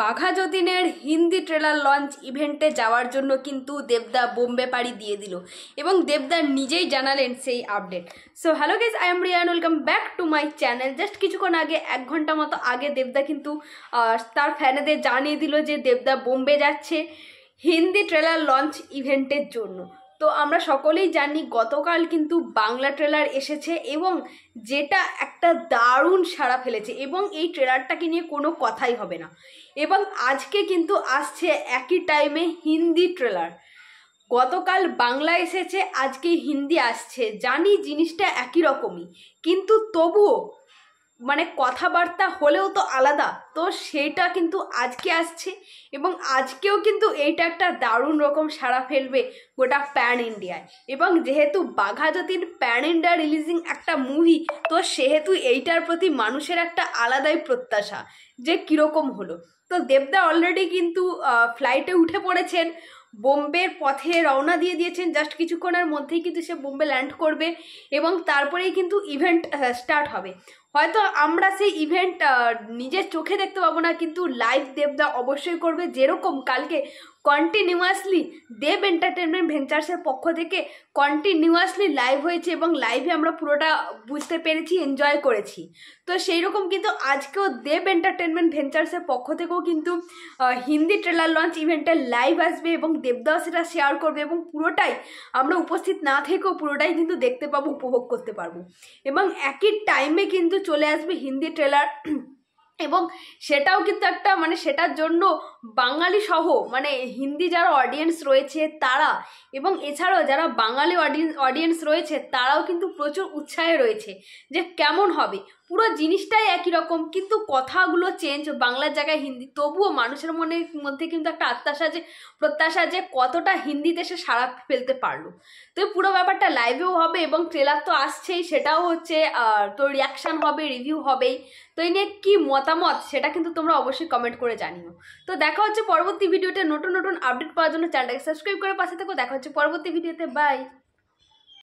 বাঘা যতীনের Hindi trailer launch ইভেন্টে যাওয়ার জন্য কিন্তু দেবদা বোম্বে পাড়ি দিয়ে দিল এবং দেবদা নিজেই জানালেন সেই update so hello guys I am Riyan welcome back to my channel just কিছুক্ষণ আগে এক ঘন্টা মতো আগে দেবদা কিন্তু তার ফ্যানেদের জানিয়ে দিল যে দেবদা বোম্বে যাচ্ছে হিন্দি ট্রেলার লঞ্চ ইভেন্টের জন্য তো আমরা সকলেই জানি গতকাল কিন্তু বাংলা ট্রেলার এসেছে এবং যেটা একটা দা সাড়া ফেলেছে এবং এই ট্রেলারটাকে নিয়ে কোনো কথাই হবে না এবং আজকে কিন্তু আসছে একই টাইমে হিন্দি ট্রেলার গতকাল বাংলা এসেছে আজকে হিন্দি আসছে জানি জিনিসটা একই রকমই কিন্তু তবুও মানে কথাবার্তা হলেও তো আলাদা তো সেটা কিন্তু আজকে আসছে এবং আজকেও কিন্তু এইটা একটা দারুণ রকম সাড়া ফেলবে গোটা প্যান ইন্ডিয়ায় এবং যেহেতু বাঘা জাতির প্যান ইন্ডিয়া রিলিজিং একটা মুভি তো সেহেতু এইটার প্রতি মানুষের একটা আলাদাই প্রত্যাশা যে কীরকম হলো তো দেবদা অলরেডি কিন্তু ফ্লাইটে উঠে পড়েছেন বোম্বের পথে রওনা দিয়ে দিয়েছেন জাস্ট কিছুক্ষণের মধ্যেই কিন্তু সে বোম্বে ল্যান্ড করবে এবং তারপরেই কিন্তু ইভেন্ট স্টার্ট হবে হয়তো আমরা সেই ইভেন্ট নিজের চোখে দেখতে পাবো না কিন্তু লাইভ দেবদা অবশ্যই করবে যেরকম কালকে কন্টিনিউয়াসলি দেব এন্টারটেনমেন্ট ভেঞ্চার্সের পক্ষ থেকে কন্টিনিউয়াসলি লাইভ হয়েছে এবং লাইভে আমরা পুরোটা বুঝতে পেরেছি এনজয় করেছি তো সেই রকম কিন্তু আজকেও দেব এন্টারটেনমেন্ট ভেঞ্চার্সের পক্ষ থেকেও কিন্তু হিন্দি ট্রেলার লঞ্চ ইভেন্টে লাইভ আসবে এবং দেবদাস এটা শেয়ার করবে এবং পুরোটাই আমরা উপস্থিত না থেকেও পুরোটাই কিন্তু দেখতে পাবো উপভোগ করতে পারবো এবং একই টাইমে কিন্তু চলে আসবে হিন্দি ট্রেলার এবং সেটাও কিন্তু একটা মানে সেটার জন্য বাঙালি সহ মানে হিন্দি যারা অডিয়েন্স রয়েছে তারা এবং এছাড়াও যারা বাঙালি অডিয়েন্স অডিয়েন্স রয়েছে তারাও কিন্তু প্রচুর উৎসাহে রয়েছে যে কেমন হবে পুরো জিনিসটাই একই রকম কিন্তু কথাগুলো চেঞ্জ বাংলার জায়গায় হিন্দি তবুও মানুষের মনে মধ্যে কিন্তু একটা আত্মাশা যে প্রত্যাশা যে কতটা হিন্দিতে সে সারা ফেলতে পারলো তো পুরো ব্যাপারটা লাইভেও হবে এবং ট্রেলার তো আসছেই সেটাও হচ্ছে তো রিয়াকশান হবে রিভিউ হবেই তো এই নিয়ে কী মতামত সেটা কিন্তু তোমরা অবশ্যই কমেন্ট করে জানিও তো দেখা হচ্ছে পরবর্তী ভিডিওতে নতুন নতুন আপডেট পাওয়ার জন্য চ্যানেলটাকে সাবস্ক্রাইব করে পাশে থেকো দেখা হচ্ছে পরবর্তী ভিডিওতে বাই